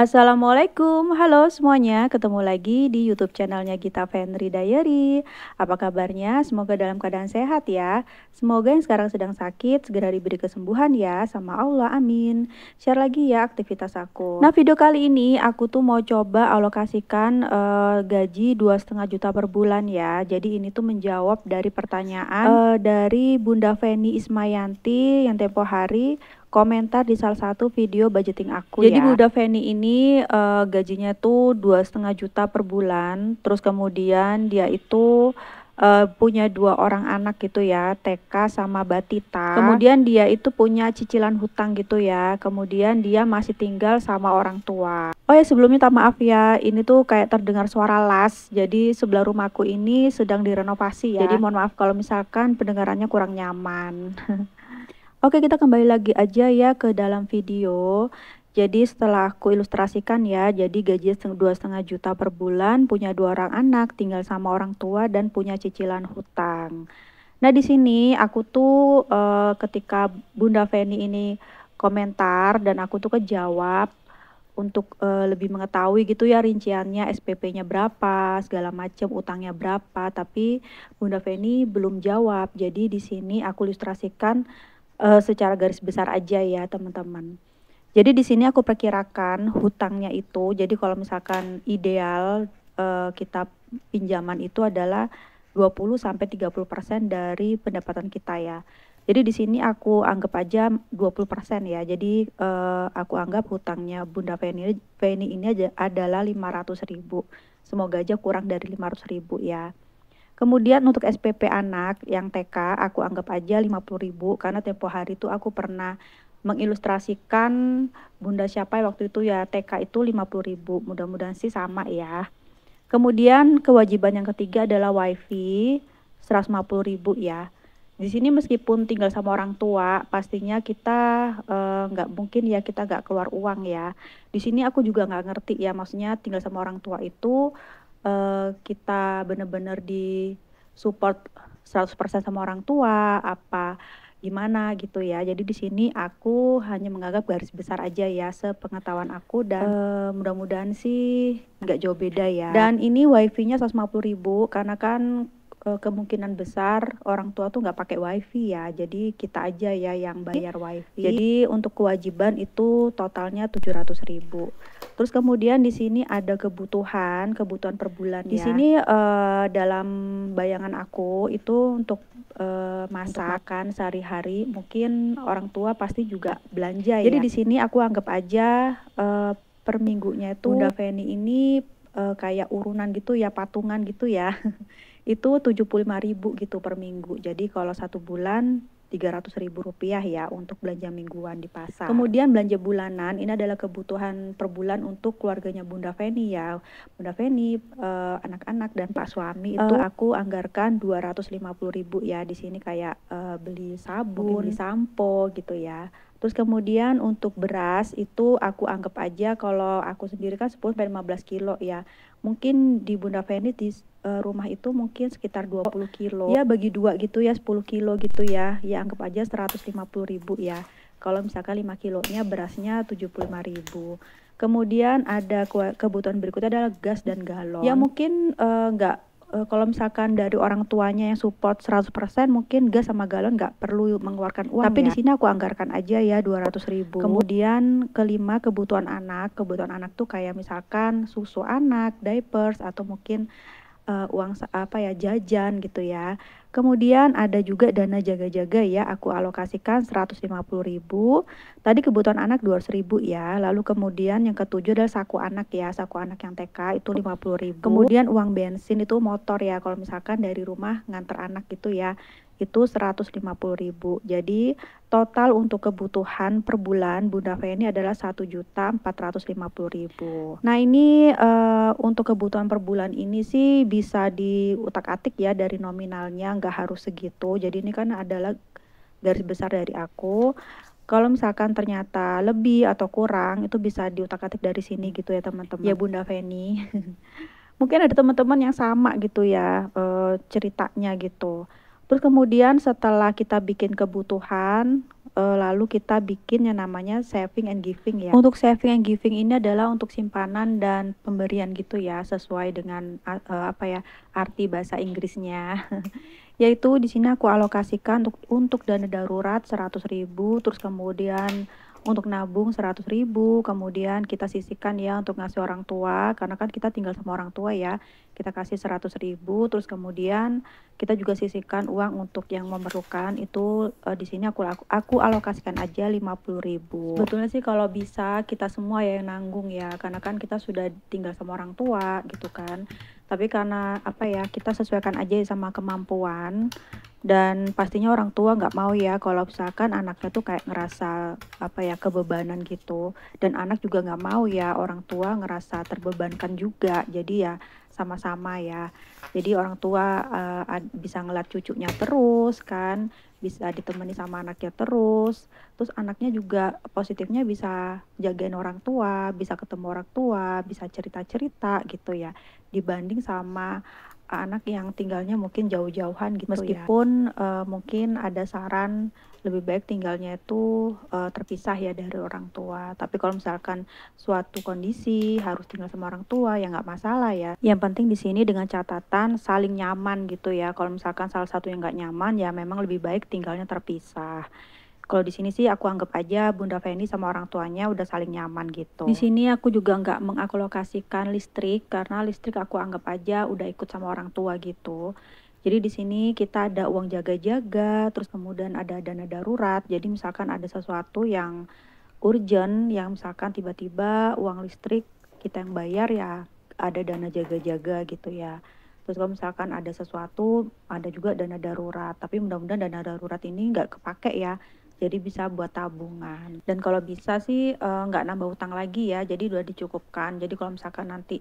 Assalamualaikum, halo semuanya, ketemu lagi di YouTube channelnya Gita Fenri Diary. Apa kabarnya? Semoga dalam keadaan sehat ya. Semoga yang sekarang sedang sakit segera diberi kesembuhan ya, sama Allah, amin. Share lagi ya aktivitas aku. Nah video kali ini aku tuh mau coba alokasikan uh, gaji dua setengah juta per bulan ya. Jadi ini tuh menjawab dari pertanyaan uh, dari Bunda Feni Ismayanti yang tempo hari komentar di salah satu video budgeting aku Jadi ya. Bunda Feni ini uh, gajinya tuh dua setengah juta per bulan, terus kemudian dia itu uh, punya dua orang anak gitu ya, TK sama Batita. Kemudian dia itu punya cicilan hutang gitu ya. Kemudian dia masih tinggal sama orang tua. Oh ya sebelumnya tak maaf ya, ini tuh kayak terdengar suara las. Jadi sebelah rumahku ini sedang direnovasi ya. Jadi mohon maaf kalau misalkan pendengarannya kurang nyaman. Oke, kita kembali lagi aja ya ke dalam video. Jadi setelah aku ilustrasikan ya, jadi gaji dua setengah juta per bulan, punya dua orang anak, tinggal sama orang tua dan punya cicilan hutang. Nah di sini aku tuh uh, ketika Bunda Feni ini komentar dan aku tuh kejawab untuk e, lebih mengetahui gitu ya rinciannya SPP-nya berapa, segala macam utangnya berapa, tapi Bunda Feni belum jawab. Jadi di sini aku ilustrasikan uh, secara garis besar aja ya teman-teman. Jadi di sini aku perkirakan hutangnya itu, jadi kalau misalkan ideal uh, kita pinjaman itu adalah 20 sampai 30% dari pendapatan kita ya. Jadi di sini aku anggap aja 20% ya. Jadi uh, aku anggap hutangnya Bunda Feni, Feni ini aja adalah ribu. Semoga aja kurang dari ribu ya. Kemudian untuk SPP anak yang TK aku anggap aja 50.000 karena tempo hari itu aku pernah mengilustrasikan Bunda siapa waktu itu ya TK itu 50.000. Mudah-mudahan sih sama ya. Kemudian kewajiban yang ketiga adalah WiFi 150.000 ya. Di sini meskipun tinggal sama orang tua, pastinya kita eh, nggak uh, mungkin ya kita nggak keluar uang ya. Di sini aku juga nggak ngerti ya, maksudnya tinggal sama orang tua itu uh, kita benar-benar di support 100% sama orang tua apa gimana gitu ya. Jadi di sini aku hanya menganggap garis besar aja ya sepengetahuan aku dan uh, mudah-mudahan sih nggak jauh beda ya. Dan ini wifi-nya 150 ribu karena kan Eh, kemungkinan besar orang tua tuh nggak pakai wifi ya jadi kita aja ya yang bayar wifi jadi untuk kewajiban itu totalnya tujuh ratus ribu terus kemudian di sini ada kebutuhan kebutuhan per bulan di ya. sini uh, dalam bayangan aku itu untuk eh, uh, masakan sehari-hari mungkin oh. orang tua pasti juga belanja jadi ya jadi di sini aku anggap aja uh, per minggunya itu Bunda Feni ini uh, kayak urunan gitu ya patungan gitu ya itu tujuh puluh ribu gitu per minggu jadi kalau satu bulan tiga ratus ribu rupiah ya untuk belanja mingguan di pasar. Kemudian belanja bulanan ini adalah kebutuhan per bulan untuk keluarganya Bunda Feni ya. Bunda Feni, eh, anak-anak dan Pak suami itu eh. aku anggarkan dua ratus lima puluh ribu ya di sini kayak eh, beli sabun, beli ya. sampo gitu ya Terus kemudian untuk beras itu aku anggap aja kalau aku sendiri kan 10 sampai 15 kilo ya. Mungkin di Bunda Feni di eh, rumah itu mungkin sekitar 20 kilo. Ya bagi dua gitu ya 10 kilo gitu ya. Ya anggap aja 150 ribu ya. Kalau misalkan 5 kilonya berasnya 75 ribu. Kemudian ada kebutuhan berikutnya adalah gas dan galon. Ya mungkin eh, nggak uh, uh, kalau misalkan dari orang tuanya yang support 100% mungkin gas sama galon nggak perlu mengeluarkan uang tapi ya. di sini aku anggarkan aja ya 200 ribu kemudian kelima kebutuhan anak kebutuhan anak tuh kayak misalkan susu anak diapers atau mungkin uh, uang apa ya jajan gitu ya. Kemudian ada juga dana jaga-jaga ya, aku alokasikan 150.000. Tadi kebutuhan anak 200.000 ya. Lalu kemudian yang ketujuh adalah saku anak ya, saku anak yang TK itu 50.000. Kemudian uang bensin itu motor ya, kalau misalkan dari rumah nganter anak gitu ya itu 150.000. Jadi total untuk kebutuhan per bulan Bunda Feni adalah 1.450.000. Nah, ini uh, untuk kebutuhan per bulan ini sih bisa diutak-atik ya dari nominalnya nggak harus segitu. Jadi ini kan adalah garis besar dari aku. Kalau misalkan ternyata lebih atau kurang itu bisa diutak-atik dari sini gitu ya teman-teman. Ya Bunda Feni. Mungkin ada teman-teman yang sama gitu ya e, ceritanya gitu. Terus kemudian setelah kita bikin kebutuhan, eh, lalu kita bikin yang namanya saving and giving ya. Untuk saving and giving ini adalah untuk simpanan dan pemberian gitu ya, sesuai dengan uh, apa ya arti bahasa Inggrisnya. Yaitu di sini aku alokasikan untuk untuk dana darurat 100.000 terus kemudian untuk nabung 100 ribu, kemudian kita sisihkan ya untuk ngasih orang tua, karena kan kita tinggal sama orang tua ya, kita kasih 100 ribu, terus kemudian kita juga sisihkan uang untuk yang memerlukan, itu uh, di sini aku, aku aku alokasikan aja 50 ribu. Betulnya sih kalau bisa kita semua ya yang nanggung ya, karena kan kita sudah tinggal sama orang tua gitu kan, tapi karena apa ya kita sesuaikan aja sama kemampuan, dan pastinya orang tua nggak mau ya kalau misalkan anaknya tuh kayak ngerasa apa ya kebebanan gitu dan anak juga nggak mau ya orang tua ngerasa terbebankan juga jadi ya sama-sama ya jadi orang tua uh, bisa ngeliat cucunya terus kan bisa ditemani sama anaknya terus terus anaknya juga positifnya bisa jagain orang tua bisa ketemu orang tua bisa cerita-cerita gitu ya dibanding sama anak yang tinggalnya mungkin jauh-jauhan gitu ya. meskipun ya. uh, mungkin ada saran lebih baik tinggalnya itu uh, terpisah ya dari orang tua tapi kalau misalkan suatu kondisi harus tinggal sama orang tua ya nggak masalah ya yang penting di sini dengan catatan saling nyaman gitu ya kalau misalkan salah satu yang nggak nyaman ya memang lebih baik tinggalnya terpisah kalau di sini sih aku anggap aja Bunda Feni sama orang tuanya udah saling nyaman gitu. Di sini aku juga nggak mengakulokasikan listrik karena listrik aku anggap aja udah ikut sama orang tua gitu. Jadi di sini kita ada uang jaga-jaga, terus kemudian ada dana darurat. Jadi misalkan ada sesuatu yang urgent, yang misalkan tiba-tiba uang listrik kita yang bayar ya ada dana jaga-jaga gitu ya. Terus kalau misalkan ada sesuatu, ada juga dana darurat. Tapi mudah-mudahan dana darurat ini nggak kepake ya jadi bisa buat tabungan dan kalau bisa sih eh, nggak uh, nambah utang lagi ya jadi udah dicukupkan jadi kalau misalkan nanti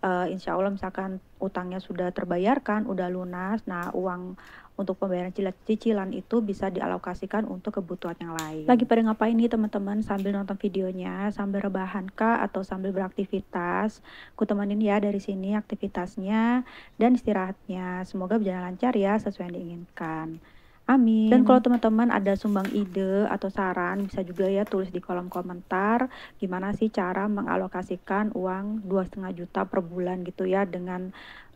uh, insya Allah misalkan utangnya sudah terbayarkan udah lunas nah uang untuk pembayaran cicilan itu bisa dialokasikan untuk kebutuhan yang lain. Lagi pada ngapain nih teman-teman sambil nonton videonya, sambil rebahan kah atau sambil beraktivitas? Ku temenin ya dari sini aktivitasnya dan istirahatnya. Semoga berjalan lancar ya sesuai yang diinginkan. Amin. Dan kalau teman-teman ada sumbang ide atau saran, bisa juga ya tulis di kolom komentar gimana sih cara mengalokasikan uang 2,5 juta per bulan gitu ya dengan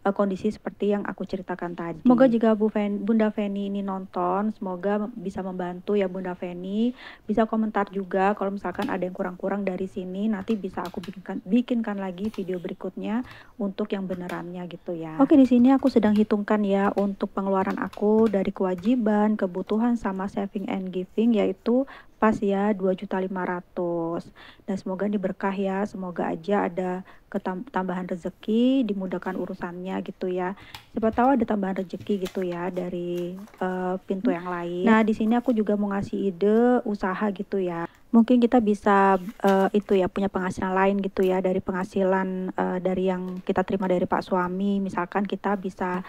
uh, kondisi seperti yang aku ceritakan tadi. Semoga juga Bu Fen, Bunda Feni ini nonton, semoga bisa membantu ya Bunda Feni. Bisa komentar juga kalau misalkan ada yang kurang-kurang dari sini, nanti bisa aku bikinkan bikinkan lagi video berikutnya untuk yang benerannya gitu ya. Oke, di sini aku sedang hitungkan ya untuk pengeluaran aku dari kewajiban, kebutuhan sama saving and giving yaitu pas ya 2.500. Dan semoga diberkah ya, semoga aja ada ketambahan rezeki, dimudahkan urusannya gitu ya. Siapa tahu ada tambahan rezeki gitu ya dari uh, pintu yang lain. Nah, di sini aku juga mau ngasih ide usaha gitu ya. Mungkin kita bisa uh, itu ya punya penghasilan lain gitu ya dari penghasilan uh, dari yang kita terima dari Pak suami, misalkan kita bisa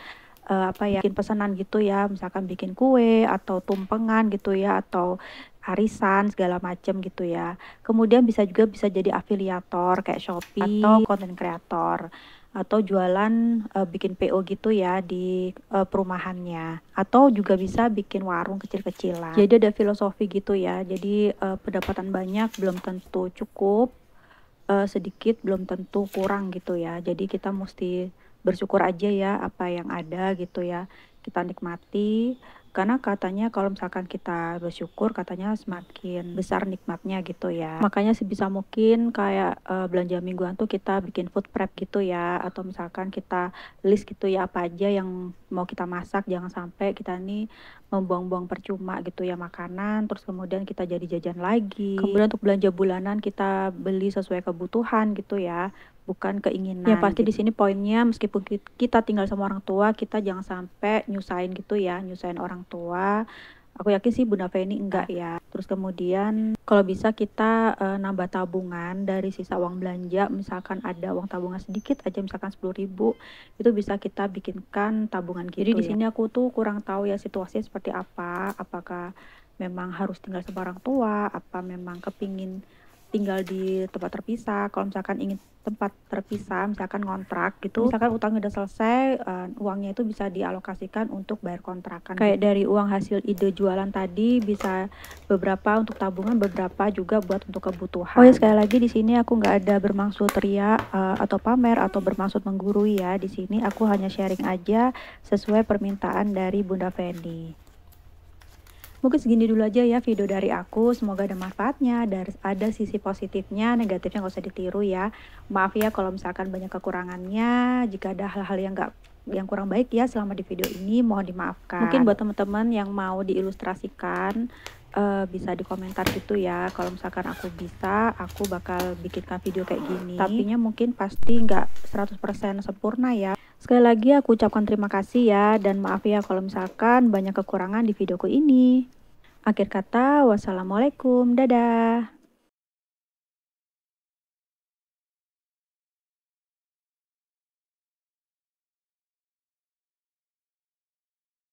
uh, apa ya bikin pesanan gitu ya misalkan bikin kue atau tumpengan gitu ya atau arisan segala macam gitu ya. Kemudian bisa juga bisa jadi afiliator kayak Shopee atau konten kreator atau jualan uh, bikin PO gitu ya di uh, perumahannya atau juga bisa bikin warung kecil-kecilan. Jadi ada filosofi gitu ya. Jadi uh, pendapatan banyak belum tentu cukup, uh, sedikit belum tentu kurang gitu ya. Jadi kita mesti bersyukur aja ya apa yang ada gitu ya kita nikmati karena katanya kalau misalkan kita bersyukur katanya semakin besar nikmatnya gitu ya makanya sebisa mungkin kayak uh, belanja mingguan tuh kita bikin food prep gitu ya atau misalkan kita list gitu ya apa aja yang mau kita masak jangan sampai kita nih membuang-buang percuma gitu ya makanan terus kemudian kita jadi jajan lagi kemudian untuk belanja bulanan kita beli sesuai kebutuhan gitu ya bukan keinginan ya pasti gitu. di sini poinnya meskipun kita tinggal sama orang tua kita jangan sampai nyusahin gitu ya, nyusahin orang tua. Aku yakin sih Bunda Feni enggak ya. Terus kemudian kalau bisa kita uh, nambah tabungan dari sisa uang belanja, misalkan ada uang tabungan sedikit aja misalkan sepuluh ribu, itu bisa kita bikinkan tabungan gitu. Jadi ya. di sini aku tuh kurang tahu ya situasinya seperti apa, apakah memang harus tinggal sama orang tua, apa memang kepingin tinggal di tempat terpisah kalau misalkan ingin tempat terpisah misalkan kontrak gitu hmm. misalkan utangnya udah selesai uh, uangnya itu bisa dialokasikan untuk bayar kontrakan kayak gitu. dari uang hasil ide jualan tadi bisa beberapa untuk tabungan beberapa juga buat untuk kebutuhan oh ya sekali lagi di sini aku nggak ada bermaksud ria uh, atau pamer atau bermaksud menggurui ya di sini aku hanya sharing aja sesuai permintaan dari Bunda Fendi Mungkin segini dulu aja ya video dari aku. Semoga ada manfaatnya, dari ada sisi positifnya, negatifnya nggak usah ditiru ya. Maaf ya kalau misalkan banyak kekurangannya. Jika ada hal-hal yang nggak yang kurang baik ya selama di video ini mohon dimaafkan. Mungkin buat teman-teman yang mau diilustrasikan uh, bisa di komentar gitu ya kalau misalkan aku bisa aku bakal bikinkan video kayak gini Tapi mungkin pasti nggak 100% sempurna ya Sekali lagi aku ucapkan terima kasih ya dan maaf ya kalau misalkan banyak kekurangan di videoku ini. Akhir kata, wassalamualaikum, dadah.